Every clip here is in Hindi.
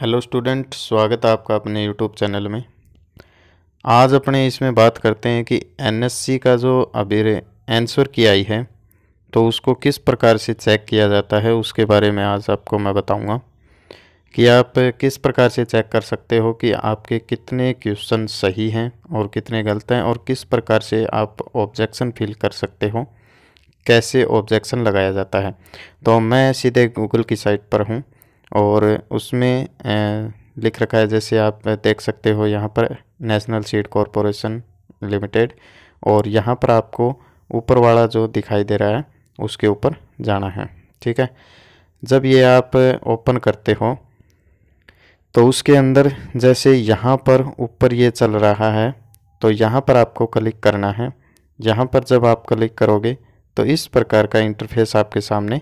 हेलो स्टूडेंट स्वागत है आपका अपने यूट्यूब चैनल में आज अपने इसमें बात करते हैं कि एनएससी का जो अभी आंसर की आई है तो उसको किस प्रकार से चेक किया जाता है उसके बारे में आज आपको मैं बताऊंगा कि आप किस प्रकार से चेक कर सकते हो कि आपके कितने क्वेश्चन सही हैं और कितने गलत हैं और किस प्रकार से आप ऑब्जेक्शन फिल कर सकते हो कैसे ऑब्जेक्शन लगाया जाता है तो मैं सीधे गूगल की साइट पर हूँ और उसमें लिख रखा है जैसे आप देख सकते हो यहाँ पर नेशनल सीड कॉरपोरेशन लिमिटेड और यहाँ पर आपको ऊपर वाला जो दिखाई दे रहा है उसके ऊपर जाना है ठीक है जब ये आप ओपन करते हो तो उसके अंदर जैसे यहाँ पर ऊपर ये चल रहा है तो यहाँ पर आपको क्लिक करना है यहाँ पर जब आप क्लिक करोगे तो इस प्रकार का इंटरफेस आपके सामने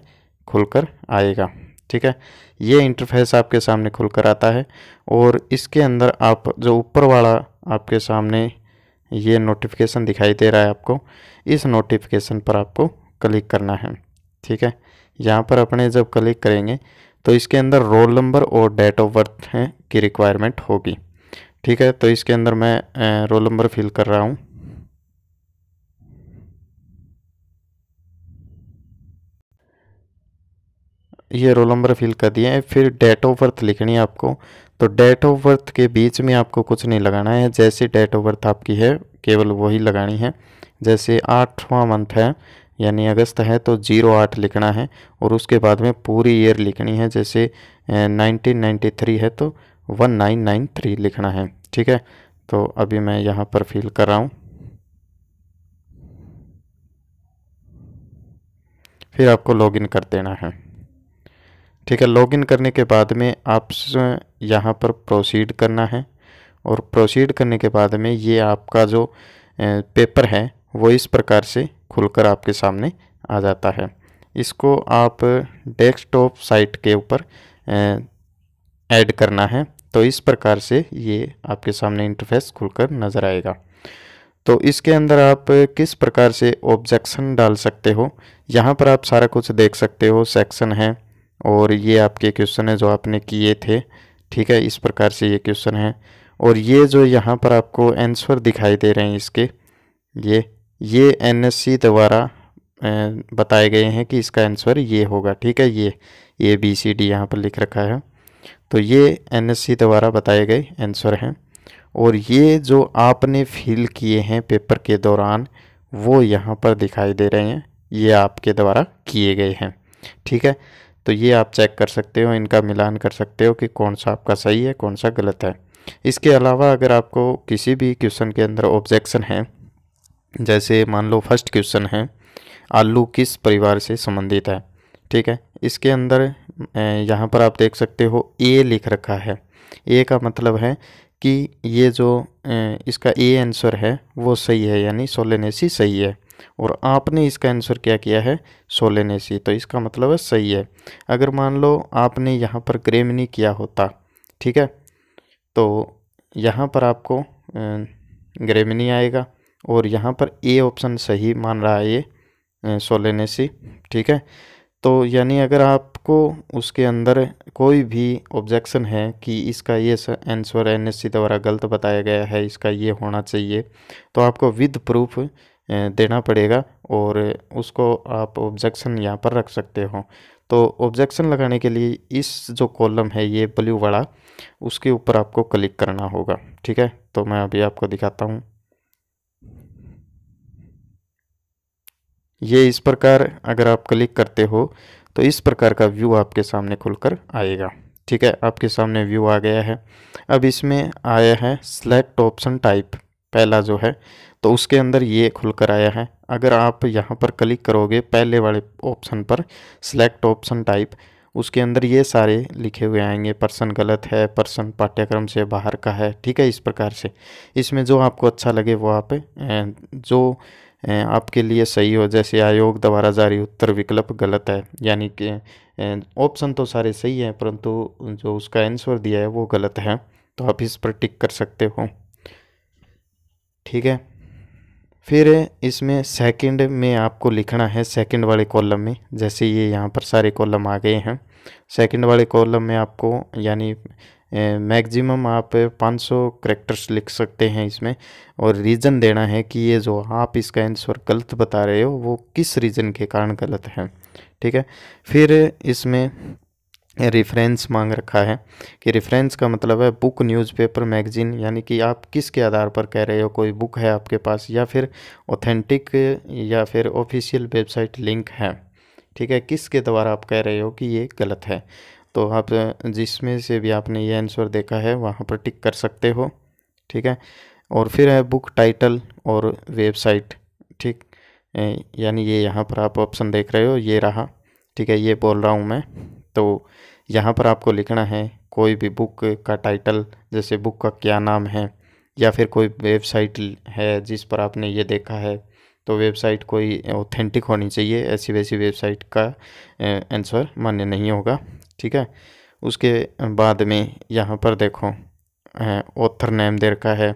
खुलकर आएगा ठीक है ये इंटरफेस आपके सामने खुलकर आता है और इसके अंदर आप जो ऊपर वाला आपके सामने ये नोटिफिकेशन दिखाई दे रहा है आपको इस नोटिफिकेशन पर आपको क्लिक करना है ठीक है यहाँ पर अपने जब क्लिक करेंगे तो इसके अंदर रोल नंबर और डेट ऑफ बर्थ की रिक्वायरमेंट होगी ठीक है तो इसके अंदर मैं रोल नंबर फिल कर रहा हूँ ये रोल नंबर फिल कर दिया है फिर डेट ऑफ बर्थ लिखनी है आपको तो डेट ऑफ बर्थ के बीच में आपको कुछ नहीं लगाना है जैसे डेट ऑफ बर्थ आपकी है केवल वही लगानी है जैसे आठवां मंथ है यानी अगस्त है तो जीरो आठ लिखना है और उसके बाद में पूरी ईयर लिखनी है जैसे नाइनटीन नाइन्टी थ्री है तो वन नाइन नाइन थ्री लिखना है ठीक है तो अभी मैं यहाँ पर फिल कर रहा हूँ फिर आपको लॉगिन कर देना है ठीक है लॉगिन करने के बाद में आप यहाँ पर प्रोसीड करना है और प्रोसीड करने के बाद में ये आपका जो पेपर है वो इस प्रकार से खुलकर आपके सामने आ जाता है इसको आप डेस्कटॉप साइट के ऊपर ऐड करना है तो इस प्रकार से ये आपके सामने इंटरफेस खुलकर नज़र आएगा तो इसके अंदर आप किस प्रकार से ऑब्जेक्शन डाल सकते हो यहाँ पर आप सारा कुछ देख सकते हो सेक्शन है और ये आपके क्वेश्चन है जो आपने किए थे ठीक है इस प्रकार से ये क्वेश्चन है और ये जो यहाँ पर आपको आंसर दिखाई दे रहे हैं इसके ये ये एनएससी द्वारा बताए गए हैं कि इसका आंसर ये होगा ठीक है ये ए बी सी डी यहाँ पर लिख रखा है तो ये एनएससी द्वारा बताए गए आंसर हैं और ये जो आपने फिल किए हैं पेपर के दौरान वो यहाँ पर दिखाई दे रहे हैं ये आपके द्वारा किए गए हैं ठीक है तो ये आप चेक कर सकते हो इनका मिलान कर सकते हो कि कौन सा आपका सही है कौन सा गलत है इसके अलावा अगर आपको किसी भी क्वेश्चन के अंदर ऑब्जेक्शन है जैसे मान लो फर्स्ट क्वेश्चन है आलू किस परिवार से संबंधित है ठीक है इसके अंदर यहाँ पर आप देख सकते हो ए लिख रखा है ए का मतलब है कि ये जो इसका ए आंसर है वो सही है यानी सोलेनेसी सही है और आपने इसका आंसर क्या किया है सोलेनेसी तो इसका मतलब है सही है अगर मान लो आपने यहाँ पर ग्रेमनी किया होता ठीक है तो यहाँ पर आपको ग्रेमिनी आएगा और यहाँ पर ए ऑप्शन सही मान रहा है ये सोलेनेसी ठीक है तो यानी अगर आपको उसके अंदर कोई भी ऑब्जेक्शन है कि इसका ये आंसर एनएससी द्वारा गलत बताया गया है इसका ये होना चाहिए तो आपको विद प्रूफ देना पड़ेगा और उसको आप ऑब्जेक्शन यहाँ पर रख सकते हो तो ऑब्जेक्शन लगाने के लिए इस जो कॉलम है ये ब्लू वाला उसके ऊपर आपको क्लिक करना होगा ठीक है तो मैं अभी आपको दिखाता हूँ ये इस प्रकार अगर आप क्लिक करते हो तो इस प्रकार का व्यू आपके सामने खुलकर आएगा ठीक है आपके सामने व्यू आ गया है अब इसमें आया है सेलेक्ट ऑप्शन टाइप पहला जो है तो उसके अंदर ये खुल कर आया है अगर आप यहाँ पर क्लिक करोगे पहले वाले ऑप्शन पर सिलेक्ट ऑप्शन टाइप उसके अंदर ये सारे लिखे हुए आएंगे पर्सन गलत है पर्सन पाठ्यक्रम से बाहर का है ठीक है इस प्रकार से इसमें जो आपको अच्छा लगे वो आप जो आपके लिए सही हो जैसे आयोग द्वारा जारी उत्तर विकल्प गलत है यानी कि ऑप्शन तो सारे सही हैं परंतु जो उसका आंसर दिया है वो गलत है तो आप इस पर टिक कर सकते हो ठीक है फिर इसमें सेकंड में आपको लिखना है सेकंड वाले कॉलम में जैसे ये यहाँ पर सारे कॉलम आ गए हैं सेकंड वाले कॉलम में आपको यानी मैक्सिमम आप 500 करेक्टर्स लिख सकते हैं इसमें और रीज़न देना है कि ये जो आप इसका आंसर गलत बता रहे हो वो किस रीज़न के कारण गलत है ठीक है फिर इसमें रेफरेंस मांग रखा है कि रेफरेंस का मतलब है बुक न्यूज़पेपर मैगज़ीन यानी कि आप किसके आधार पर कह रहे हो कोई बुक है आपके पास या फिर ऑथेंटिक या फिर ऑफिशियल वेबसाइट लिंक है ठीक है किसके द्वारा आप कह रहे हो कि ये गलत है तो आप जिसमें से भी आपने ये आंसर देखा है वहाँ पर टिक कर सकते हो ठीक है और फिर है बुक टाइटल और वेबसाइट ठीक यानी ये यहाँ पर आप ऑप्शन देख रहे हो ये रहा ठीक है ये बोल रहा हूँ मैं तो यहाँ पर आपको लिखना है कोई भी बुक का टाइटल जैसे बुक का क्या नाम है या फिर कोई वेबसाइट है जिस पर आपने ये देखा है तो वेबसाइट कोई ऑथेंटिक होनी चाहिए ऐसी वैसी वेबसाइट का आंसर मान्य नहीं होगा ठीक है उसके बाद में यहाँ पर देखो ऑथर नेम दे रखा है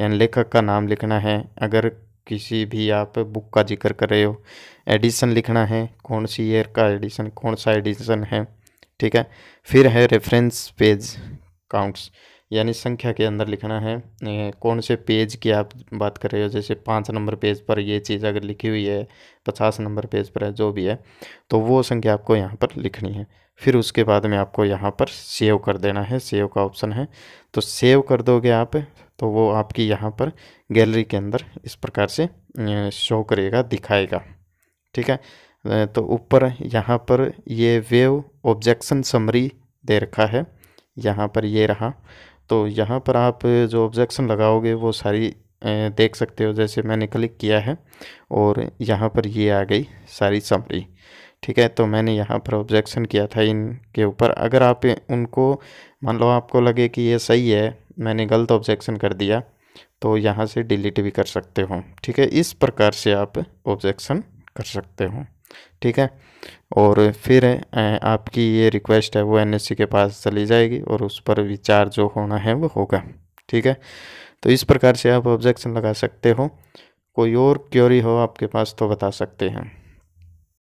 यानी लेखक का नाम लिखना है अगर किसी भी आप बुक का जिक्र कर रहे हो एडिशन लिखना है कौन सी ईयर का एडिशन कौन सा एडिशन है ठीक है फिर है रेफरेंस पेज काउंट्स यानी संख्या के अंदर लिखना है कौन से पेज की आप बात कर रहे हो जैसे पाँच नंबर पेज पर ये चीज़ अगर लिखी हुई है पचास नंबर पेज पर है जो भी है तो वो संख्या आपको यहाँ पर लिखनी है फिर उसके बाद में आपको यहाँ पर सेव कर देना है सेव का ऑप्शन है तो सेव कर दोगे आप तो वो आपकी यहाँ पर गैलरी के अंदर इस प्रकार से शो करेगा दिखाएगा ठीक है तो ऊपर यहाँ पर ये वेव ऑब्जेक्शन समरी दे रखा है यहाँ पर ये रहा तो यहाँ पर आप जो ऑब्जेक्शन लगाओगे वो सारी देख सकते हो जैसे मैंने क्लिक किया है और यहाँ पर ये आ गई सारी समरी ठीक है तो मैंने यहाँ पर ऑब्जेक्शन किया था इनके ऊपर अगर आप उनको मान लो आपको लगे कि ये सही है मैंने गलत ऑब्जेक्शन कर दिया तो यहाँ से डिलीट भी कर सकते हो ठीक है इस प्रकार से आप ऑब्जेक्शन कर सकते हो ठीक है और फिर आपकी ये रिक्वेस्ट है वो एनएससी के पास चली जाएगी और उस पर विचार जो होना है वो होगा ठीक है तो इस प्रकार से आप ऑब्जेक्शन लगा सकते हो कोई और क्योरी हो आपके पास तो बता सकते हैं